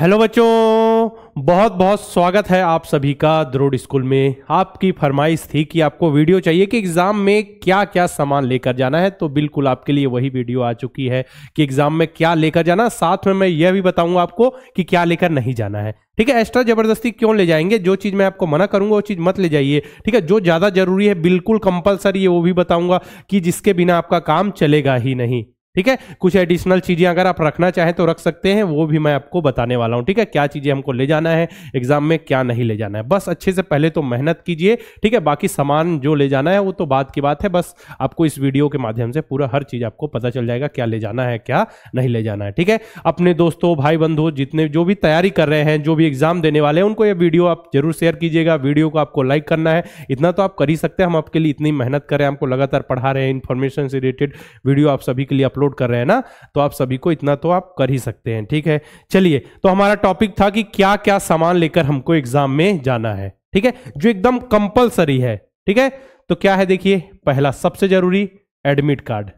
hello बच्चों बहुत बहुत स्वागत है आप सभी का द्रोड स्कूल में आपकी फरमाइश थी कि आपको वीडियो चाहिए कि एग्ज़ाम में क्या क्या सामान लेकर जाना है तो बिल्कुल आपके लिए वही वीडियो आ चुकी है कि एग्ज़ाम में क्या लेकर जाना साथ में मैं यह भी बताऊंगा आपको कि क्या लेकर नहीं जाना है ठीक है एक्स्ट्रा जबरदस्ती क्यों ले जाएंगे जो चीज़ मैं आपको मना करूंगा वो चीज़ मत ले जाइए ठीक है जो ज़्यादा जरूरी है बिल्कुल कंपलसरी है वो भी बताऊंगा कि जिसके बिना आपका काम चलेगा ही नहीं ठीक है कुछ एडिशनल चीजें अगर आप रखना चाहें तो रख सकते हैं वो भी मैं आपको बताने वाला हूं ठीक है क्या चीजें हमको ले जाना है एग्जाम में क्या नहीं ले जाना है बस अच्छे से पहले तो मेहनत कीजिए ठीक है बाकी सामान जो ले जाना है वो तो बात की बात है बस आपको इस वीडियो के माध्यम से पूरा हर चीज आपको पता चल जाएगा क्या ले जाना है क्या नहीं ले जाना है ठीक है अपने दोस्तों भाई बंधु जितने जो भी तैयारी कर रहे हैं जो भी एग्जाम देने वाले हैं उनको ये वीडियो आप जरूर शेयर कीजिएगा वीडियो को आपको लाइक करना है इतना तो आप कर ही सकते हैं हम आपके लिए इतनी मेहनत करें आपको लगातार पढ़ा रहे हैं इन्फॉर्मेशन से रिलेटेड वीडियो आप सभी के लिए अपलोड कर रहे हैं ना तो आप सभी को इतना तो आप कर ही सकते हैं ठीक है चलिए तो हमारा टॉपिक था कि क्या क्या सामान लेकर हमको एग्जाम में जाना है ठीक है जो एकदम कंपलसरी है ठीक है तो क्या है देखिए पहला सबसे जरूरी एडमिट कार्ड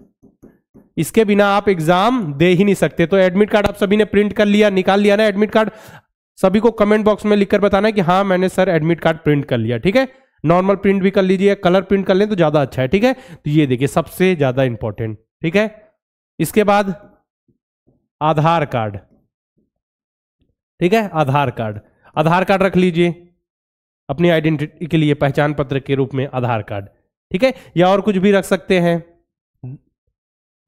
इसके बिना आप एग्जाम दे ही नहीं सकते तो एडमिट कार्ड आप सभी ने प्रिंट कर लिया निकाल लिया ना एडमिट कार्ड सभी को कमेंट बॉक्स में लिखकर बताना कि हाँ मैंने सर एडमिट कार्ड प्रिंट कर लिया ठीक है नॉर्मल प्रिंट भी कर लीजिए कलर प्रिंट कर लें तो ज्यादा अच्छा है ठीक है तो ये देखिए सबसे ज्यादा इंपॉर्टेंट ठीक है इसके बाद आधार कार्ड ठीक है आधार कार्ड आधार कार्ड रख लीजिए अपनी आइडेंटिटी के लिए पहचान पत्र के रूप में आधार कार्ड ठीक है या और कुछ भी रख सकते हैं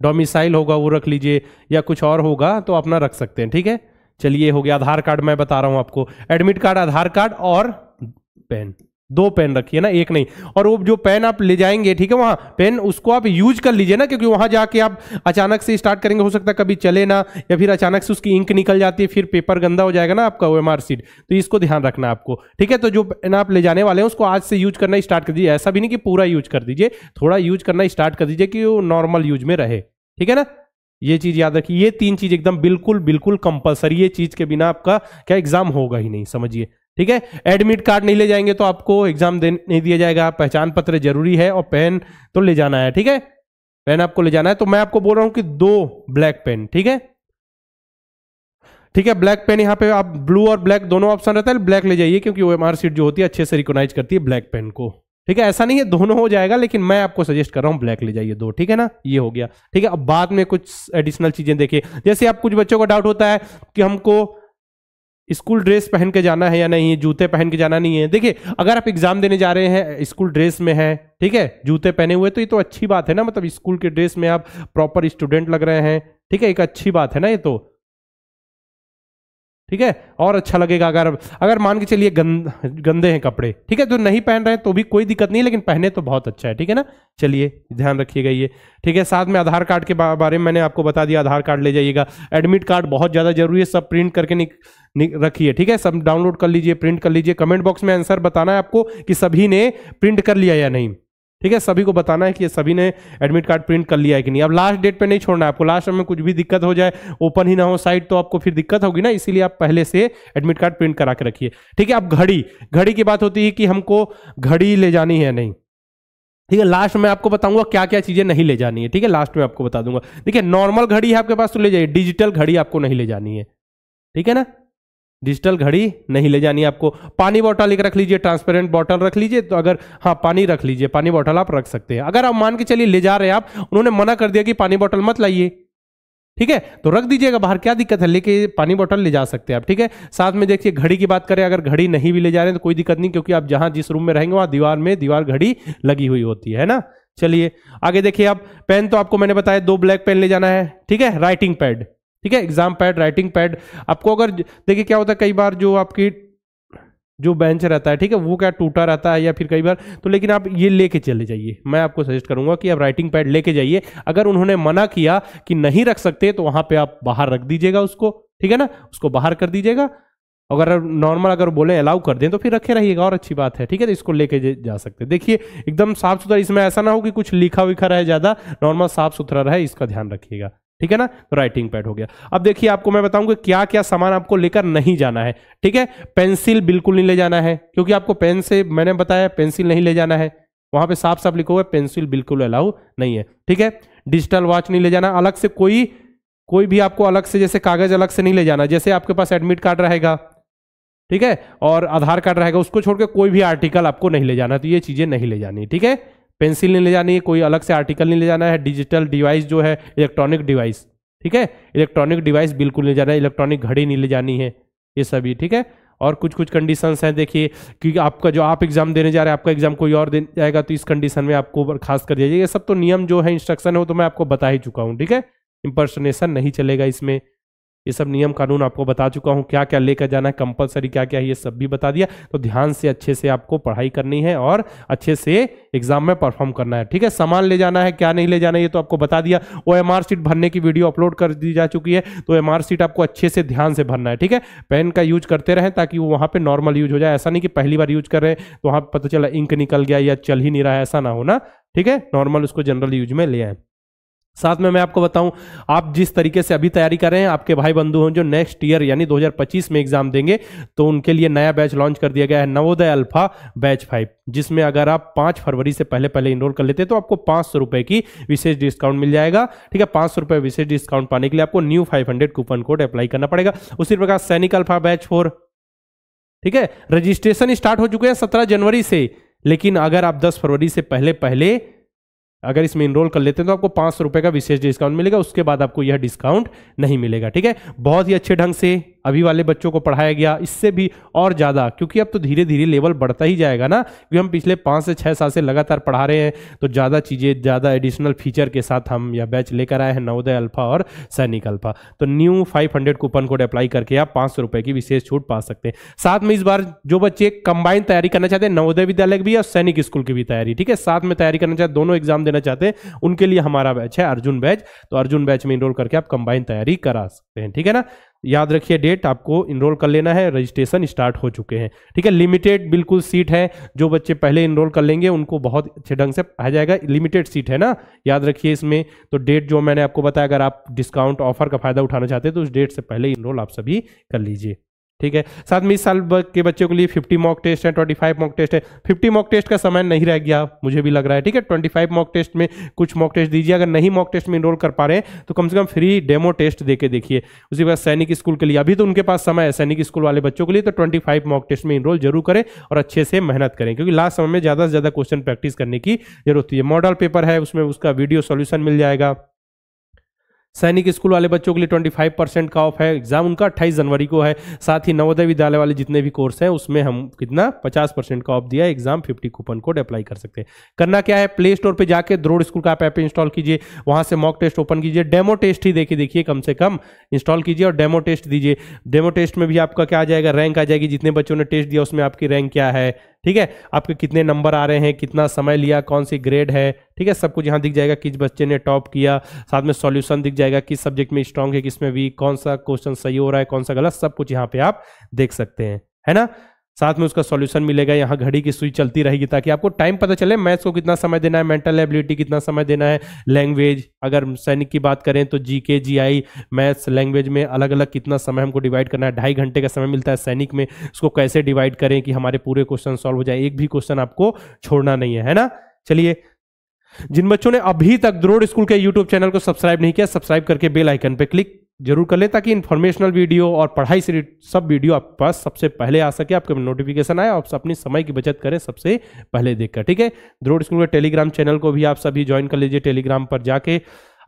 डोमिसाइल होगा वो रख लीजिए या कुछ और होगा तो अपना रख सकते हैं ठीक है चलिए हो गया आधार कार्ड मैं बता रहा हूं आपको एडमिट कार्ड आधार कार्ड और पेन दो पेन रखिए ना एक नहीं और वो जो पेन आप ले जाएंगे ठीक है वहाँ पेन उसको आप यूज कर लीजिए ना क्योंकि वहाँ जाके आप अचानक से स्टार्ट करेंगे हो सकता है कभी चले ना या फिर अचानक से उसकी इंक निकल जाती है फिर पेपर गंदा हो जाएगा ना आपका ओ एम सीट तो इसको ध्यान रखना आपको ठीक है तो जो पेन आप ले जाने वाले हैं उसको आज से यूज करना स्टार्ट कर दीजिए ऐसा भी नहीं कि पूरा यूज कर दीजिए थोड़ा यूज करना स्टार्ट कर दीजिए कि वो नॉर्मल यूज में रहे ठीक है ना ये चीज याद रखिए ये तीन चीज एकदम बिल्कुल बिल्कुल कंपलसरी ये चीज के बिना आपका क्या एग्जाम होगा ही नहीं समझिए ठीक है एडमिट कार्ड नहीं ले जाएंगे तो आपको एग्जाम नहीं दिया जाएगा पहचान पत्र जरूरी है और पेन तो ले जाना है ठीक है पेन आपको ले जाना है तो मैं आपको बोल रहा हूं कि दो ब्लैक पेन ठीक है ठीक है ब्लैक पेन यहां पे आप ब्लू और ब्लैक दोनों ऑप्शन रहता है ब्लैक ले जाइए क्योंकि ओ एम सीट जो होती है अच्छे से रिकोनाइज करती है ब्लैक पेन को ठीक है ऐसा नहीं है दोनों हो जाएगा लेकिन मैं आपको सजेस्ट कर रहा हूं ब्लैक ले जाइए दो ठीक है ना ये हो गया ठीक है अब बाद में कुछ एडिशनल चीजें देखिए जैसे आप कुछ बच्चों का डाउट होता है कि हमको स्कूल ड्रेस पहन के जाना है या नहीं जूते पहन के जाना नहीं है देखिए अगर आप एग्जाम देने जा रहे हैं स्कूल ड्रेस में है ठीक है जूते पहने हुए तो ये तो अच्छी बात है ना मतलब स्कूल के ड्रेस में आप प्रॉपर स्टूडेंट लग रहे हैं ठीक है एक अच्छी बात है ना ये तो ठीक है और अच्छा लगेगा अगर अगर मान के चलिए गंद, गंदे हैं कपड़े ठीक है जो नहीं पहन रहे हैं तो भी कोई दिक्कत नहीं लेकिन पहने तो बहुत अच्छा है ठीक है ना चलिए ध्यान रखिएगा ये ठीक है साथ में आधार कार्ड के बारे में मैंने आपको बता दिया आधार कार्ड ले जाइएगा एडमिट कार्ड बहुत ज़्यादा जरूरी है सब प्रिंट करके नि, नि, रखिए ठीक है सब डाउनलोड कर लीजिए प्रिंट कर लीजिए कमेंट बॉक्स में आंसर बताना है आपको कि सभी ने प्रिंट कर लिया या नहीं ठीक है सभी को बताना है कि सभी ने एडमिट कार्ड प्रिंट कर लिया है कि नहीं अब लास्ट डेट पे नहीं छोड़ना है आपको लास्ट में कुछ भी दिक्कत हो जाए ओपन ही ना हो साइट तो आपको फिर दिक्कत होगी ना इसीलिए आप पहले से एडमिट कार्ड प्रिंट करा के रखिए ठीक है अब घड़ी घड़ी की बात होती है कि हमको घड़ी ले जानी है नहीं ठीक है लास्ट में आपको बताऊंगा क्या क्या चीजें नहीं ले जानी है ठीक है लास्ट में आपको बता दूंगा देखिए नॉर्मल घड़ी है आपके पास तो ले जाइए डिजिटल घड़ी आपको नहीं ले जानी है ठीक है ना डिजिटल घड़ी नहीं ले जानी आपको पानी बॉटल एक रख लीजिए ट्रांसपेरेंट बॉटल रख लीजिए तो अगर हाँ पानी रख लीजिए पानी बॉटल आप रख सकते हैं अगर आप मान के चलिए ले जा रहे हैं आप उन्होंने मना कर दिया कि पानी बॉटल मत लाइए ठीक है तो रख दीजिएगा बाहर क्या दिक्कत है लेके पानी बॉटल ले जा सकते हैं आप ठीक है साथ में देखिए घड़ी की बात करें अगर घड़ी नहीं भी ले जा रहे हैं तो कोई दिक्कत नहीं क्योंकि आप जहां जिस रूम में रहेंगे वहां दीवार में दीवार घड़ी लगी हुई होती है ना चलिए आगे देखिए आप पेन तो आपको मैंने बताया दो ब्लैक पेन ले जाना है ठीक है राइटिंग पैड ठीक है एग्जाम पैड राइटिंग पैड आपको अगर देखिए क्या होता है कई बार जो आपकी जो बेंच रहता है ठीक है वो क्या टूटा रहता है या फिर कई बार तो लेकिन आप ये लेके चले जाइए मैं आपको सजेस्ट करूंगा कि आप राइटिंग पैड लेके जाइए अगर उन्होंने मना किया कि नहीं रख सकते तो वहां पे आप बाहर रख दीजिएगा उसको ठीक है ना उसको बाहर कर दीजिएगा अगर नॉर्मल अगर बोले अलाउ कर दें तो फिर रखे रहिएगा और अच्छी बात है ठीक है तो इसको लेके जा सकते देखिए एकदम साफ सुथरा इसमें ऐसा ना हो कि कुछ लिखा विखा रहे ज़्यादा नॉर्मल साफ सुथरा रहे इसका ध्यान रखिएगा ठीक है ना राइटिंग तो पैड हो गया अब देखिए आपको मैं बताऊंगा क्या क्या सामान आपको लेकर नहीं जाना है ठीक है पेंसिल बिल्कुल नहीं ले जाना है क्योंकि आपको पेन से मैंने बताया पेंसिल नहीं ले जाना है वहां पे साफ साफ लिखा हुआ है पेंसिल बिल्कुल अलाउ नहीं है ठीक है डिजिटल वॉच नहीं ले जाना अलग से कोई कोई भी आपको अलग से जैसे कागज अलग से नहीं ले जाना जैसे आपके पास एडमिट कार्ड रहेगा ठीक है और आधार कार्ड रहेगा उसको छोड़कर कोई भी आर्टिकल आपको नहीं ले जाना तो ये चीजें नहीं ले जानी ठीक है पेंसिल नहीं ले जानी है कोई अलग से आर्टिकल नहीं ले जाना है डिजिटल डिवाइस जो है इलेक्ट्रॉनिक डिवाइस ठीक है इलेक्ट्रॉनिक डिवाइस बिल्कुल नहीं जाना है इलेक्ट्रॉनिक घड़ी नहीं ले जानी है ये सभी ठीक है और कुछ कुछ कंडीशंस हैं देखिए क्योंकि आपका जो आप एग्जाम देने जा रहे हैं आपका एग्जाम कोई और दे जाएगा तो इस कंडीशन में आपको खास कर दिया जाएगा ये सब तो नियम जो है इंस्ट्रक्शन है वो तो मैं आपको बता ही चुका हूँ ठीक है इम्पर्सनेशन नहीं चलेगा इसमें ये सब नियम कानून आपको बता चुका हूँ क्या क्या लेकर जाना है कंपलसरी क्या क्या है ये सब भी बता दिया तो ध्यान से अच्छे से आपको पढ़ाई करनी है और अच्छे से एग्जाम में परफॉर्म करना है ठीक है सामान ले जाना है क्या नहीं ले जाना है ये तो आपको बता दिया वो एम सीट भरने की वीडियो अपलोड कर दी जा चुकी है तो एम सीट आपको अच्छे से ध्यान से भरना है ठीक है पेन का यूज करते रहें ताकि वो वहाँ पर नॉर्मल यूज हो जाए ऐसा नहीं कि पहली बार यूज कर रहे तो वहाँ पता चला इंक निकल गया या चल ही नहीं रहा है ऐसा ना होना ठीक है नॉर्मल उसको जनरल यूज में ले आए साथ में मैं आपको बताऊं आप जिस तरीके से अभी तैयारी कर रहे हैं आपके भाई बंधु हों जो नेक्स्ट ईयर यानी 2025 में एग्जाम देंगे तो उनके लिए नया बैच लॉन्च कर दिया गया है नवोदय अल्फा बैच फाइव जिसमें अगर आप पांच फरवरी से पहले पहले इनरोल कर लेते हैं तो आपको पाँच सौ रुपए की विशेष डिस्काउंट मिल जाएगा ठीक है पाँच सौ रुपये विशेष डिस्काउंट पाने के लिए आपको new five hundred coupon code apply करना पड़ेगा उसी प्रकार सैनिक अल्फा बैच फोर ठीक है रजिस्ट्रेशन स्टार्ट हो चुके हैं सत्रह जनवरी से लेकिन अगर आप दस फरवरी से पहले पहले अगर इसमें इनरोल कर लेते हैं तो आपको पाँच सौ रुपये का विशेष डिस्काउंट मिलेगा उसके बाद आपको यह डिस्काउंट नहीं मिलेगा ठीक है बहुत ही अच्छे ढंग से अभी वाले बच्चों को पढ़ाया गया इससे भी और ज़्यादा क्योंकि अब तो धीरे धीरे लेवल बढ़ता ही जाएगा ना क्योंकि हम पिछले पाँच से छः साल से लगातार पढ़ा रहे हैं तो ज़्यादा चीज़ें ज़्यादा एडिशनल फीचर के साथ हम यह बैच लेकर आए हैं नवोदय अल्फा और सैनिक अल्फा तो new five coupon code apply करके आप पाँच की विशेष छूट पा सकते हैं साथ में इस बार जो बच्चे कंबाइंड तैयारी करना चाहते हैं नवोदय विद्यालय की भी और सैनिक स्कूल की भी तैयारी ठीक है साथ में तैयारी करना चाहते दोनों एग्जाम देना चाहते हैं उनके लिए हमारा बैच है अर्जुन बैच तो अर्जुन बैच में इनरोल करके आप कंबाइन तैयारी करा सकते हैं ठीक है ना याद रखिए डेट आपको इनरोल कर लेना है रजिस्ट्रेशन स्टार्ट हो चुके हैं ठीक है लिमिटेड बिल्कुल सीट है जो बच्चे पहले इनरोल कर लेंगे उनको बहुत अच्छे ढंग से आ जाएगा लिमिटेड सीट है ना याद रखिए इसमें तो डेट जो मैंने आपको बताया अगर आप डिस्काउंट ऑफर का फायदा उठाना चाहते हैं तो उस डेट से पहले इनरोल आप सभी कर लीजिए ठीक है साथ में इस साल के बच्चों के लिए 50 मॉक टेस्ट है 25 मॉक टेस्ट है 50 मॉक टेस्ट का समय नहीं रह गया मुझे भी लग रहा है ठीक है 25 मॉक टेस्ट में कुछ मॉक टेस्ट दीजिए अगर नहीं मॉक टेस्ट में इनरोल कर पा रहे हैं तो कम से कम फ्री डेमो टेस्ट देकर देखिए उसके बाद सैनिक स्कूल के लिए अभी तो उनके पास समय है सैनिक स्कूल वाले बच्चों के लिए तो ट्वेंटी मॉक टेस्ट में इनरोल जरूर करें और अच्छे से मेहनत करें क्योंकि लास्ट समय में ज़्यादा से ज़्यादा क्वेश्चन प्रैक्टिस करने की जरूरत है मॉडल पेपर है उसमें उसका वीडियो सोल्यूशन मिल जाएगा सैनिक स्कूल वाले बच्चों के लिए 25 परसेंट का ऑफ है एग्जाम उनका 28 जनवरी को है साथ ही नवोदय विद्यालय वाले जितने भी कोर्स हैं उसमें हम कितना 50 परसेंट का ऑफ दिया है एग्जाम 50 कूपन कोड अप्लाई कर सकते हैं करना क्या है प्ले स्टोर पर जाकर द्रोड स्कूल का ऐप इंस्टॉल कीजिए वहां से मॉक टेस्ट ओपन कीजिए डेमो टेस्ट ही देखिए देखिए कम से कम इंस्टॉल कीजिए और डेमो टेस्ट दीजिए डेमो टेस्ट में भी आपका क्या आ जाएगा रैंक आ जाएगी जितने बच्चों ने टेस्ट दिया उसमें आपकी रैंक क्या है ठीक है आपके कितने नंबर आ रहे हैं कितना समय लिया कौन सी ग्रेड है ठीक है सब कुछ यहाँ दिख जाएगा किस बच्चे ने टॉप किया साथ में सॉल्यूशन दिख जाएगा किस सब्जेक्ट में स्ट्रांग है किस में वीक कौन सा क्वेश्चन सही हो रहा है कौन सा गलत सब कुछ यहाँ पे आप देख सकते हैं है ना साथ में उसका सॉल्यूशन मिलेगा यहाँ घड़ी की सुई चलती रहेगी ताकि आपको टाइम पता चले मैथ्स को कितना समय देना है मेंटल एबिलिटी कितना समय देना है लैंग्वेज अगर सैनिक की बात करें तो जी के जी आई मैथ्स लैंग्वेज में अलग अलग कितना समय हमको डिवाइड करना है ढाई घंटे का समय मिलता है सैनिक में उसको कैसे डिवाइड करें कि हमारे पूरे क्वेश्चन सॉल्व हो जाए एक भी क्वेश्चन आपको छोड़ना नहीं है है ना चलिए जिन बच्चों ने अभी तक द्रोड स्कूल के यूट्यूब चैनल को सब्सक्राइब नहीं किया सब्सक्राइब करके बेल आइकन पर क्लिक जरूर कर लें ताकि इन्फॉर्मेशनल वीडियो और पढ़ाई से सब वीडियो आपके पास सबसे पहले आ सके आपके नोटिफिकेशन आए आप अपनी समय की बचत करें सबसे पहले देखकर ठीक है द्रोड स्कूल के टेलीग्राम चैनल को भी आप सभी ज्वाइन कर लीजिए टेलीग्राम पर जाके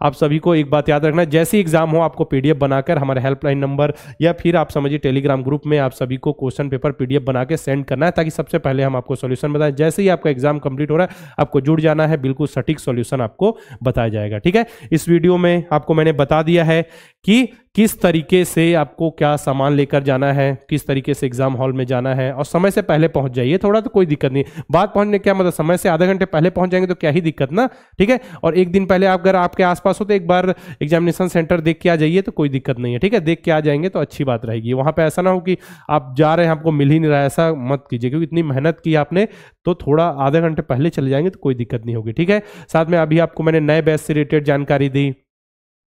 आप सभी को एक बात याद रखना जैसे एग्जाम हो आपको पीडीएफ बनाकर हमारे हेल्पलाइन नंबर या फिर आप समझिए टेलीग्राम ग्रुप में आप सभी को क्वेश्चन पेपर पीडीएफ बना के सेंड करना है ताकि सबसे पहले हम आपको सोल्यूशन बताएं जैसे ही आपका एग्जाम कंप्लीट हो रहा है आपको जुड़ जाना है बिल्कुल सटीक सोल्यूशन आपको बताया जाएगा ठीक है इस वीडियो में आपको मैंने बता दिया है कि किस तरीके से आपको क्या सामान लेकर जाना है किस तरीके से एग्जाम हॉल में जाना है और समय से पहले पहुंच जाइए थोड़ा तो कोई दिक्कत नहीं बात पहुंचने क्या मतलब समय से आधे घंटे पहले पहुंच जाएंगे तो क्या ही दिक्कत ना ठीक है और एक दिन पहले आप अगर आपके आसपास हो तो एक बार एग्जामिनेशन सेंटर देख के आ जाइए तो कोई दिक्कत नहीं है ठीक है देख के आ जाएंगे तो अच्छी बात रहेगी वहां पर ऐसा ना हो कि आप जा रहे हैं आपको मिल ही नहीं रहा है ऐसा मत कीजिए क्योंकि इतनी मेहनत की आपने तो थोड़ा आधे घंटे पहले चले जाएंगे तो कोई दिक्कत नहीं होगी ठीक है साथ में अभी आपको मैंने नए बैच से रिलेटेड जानकारी दी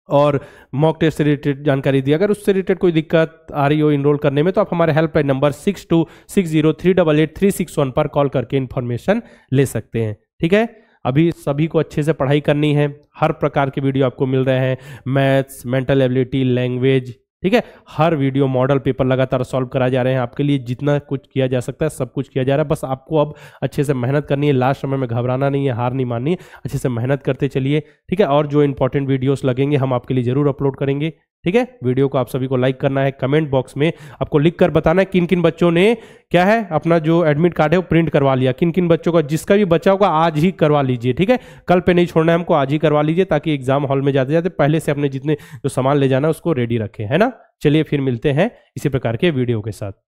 और मॉक टेस्ट से रिलेटेड जानकारी दी अगर उससे रिलेटेड कोई दिक्कत आ रही हो इनरोल करने में तो आप हमारे helpline number six two six zero three double eight three six one पर कॉल करके इन्फॉर्मेशन ले सकते हैं ठीक है अभी सभी को अच्छे से पढ़ाई करनी है हर प्रकार के वीडियो आपको मिल रहे हैं मैथ्स मेंटल एबिलिटी लैंग्वेज ठीक है हर वीडियो मॉडल पेपर लगातार सॉल्व करा जा रहे हैं आपके लिए जितना कुछ किया जा सकता है सब कुछ किया जा रहा है बस आपको अब अच्छे से मेहनत करनी है लास्ट समय में घबराना नहीं है हार नहीं माननी अच्छे से मेहनत करते चलिए ठीक है और जो इंपॉर्टेंट वीडियोस लगेंगे हम आपके लिए जरूर अपलोड करेंगे ठीक है वीडियो को आप सभी को लाइक करना है कमेंट बॉक्स में आपको लिख कर बताना है किन किन बच्चों ने क्या है अपना जो एडमिट कार्ड है वो प्रिंट करवा लिया किन किन बच्चों का जिसका भी बच्चा होगा आज ही करवा लीजिए ठीक है कल पे नहीं छोड़ना है हमको आज ही करवा लीजिए ताकि एग्जाम हॉल में जाते जाते पहले से अपने जितने जो सामान ले जाना है उसको रेडी रखें है ना चलिए फिर मिलते हैं इसी प्रकार के वीडियो के साथ